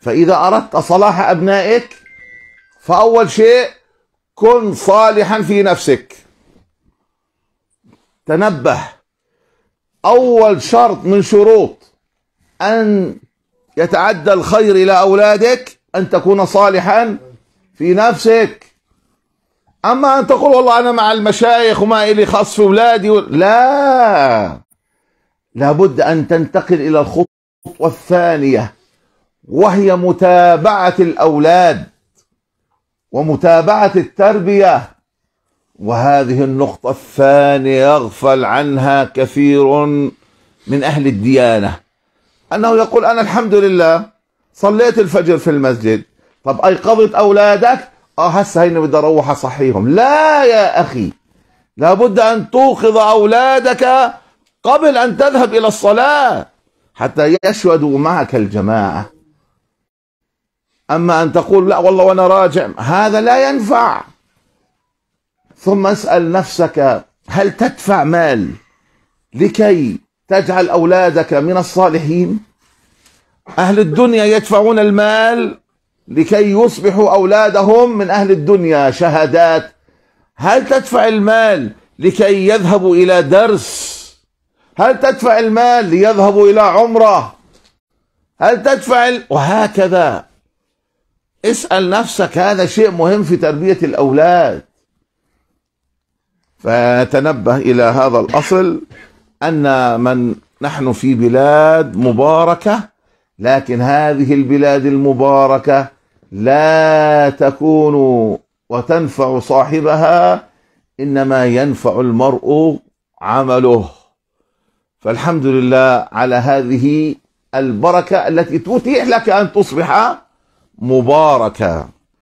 فإذا أردت صلاح أبنائك فأول شيء كن صالحا في نفسك تنبه أول شرط من شروط أن يتعدى الخير إلى أولادك أن تكون صالحا في نفسك أما أن تقول والله أنا مع المشايخ وما إلي خاص في أولادي و... لا لابد أن تنتقل إلى الخطوة الثانية وهي متابعة الأولاد ومتابعة التربية وهذه النقطة الثانية يغفل عنها كثير من أهل الديانة أنه يقول أنا الحمد لله صليت الفجر في المسجد طب أيقظت أولادك آه هسه هين بدي أروح أصحيهم لا يا أخي لابد أن توقظ أولادك قبل أن تذهب إلى الصلاة حتى يشهدوا معك الجماعة أما أن تقول لا والله وأنا راجع هذا لا ينفع ثم اسأل نفسك هل تدفع مال لكي تجعل أولادك من الصالحين أهل الدنيا يدفعون المال لكي يصبحوا أولادهم من أهل الدنيا شهادات هل تدفع المال لكي يذهبوا إلى درس هل تدفع المال ليذهبوا إلى عمرة هل تدفع وهكذا اسأل نفسك هذا شيء مهم في تربية الأولاد فتنبه إلى هذا الأصل أن من نحن في بلاد مباركة لكن هذه البلاد المباركة لا تكون وتنفع صاحبها إنما ينفع المرء عمله فالحمد لله على هذه البركة التي تتيح لك أن تصبح مباركة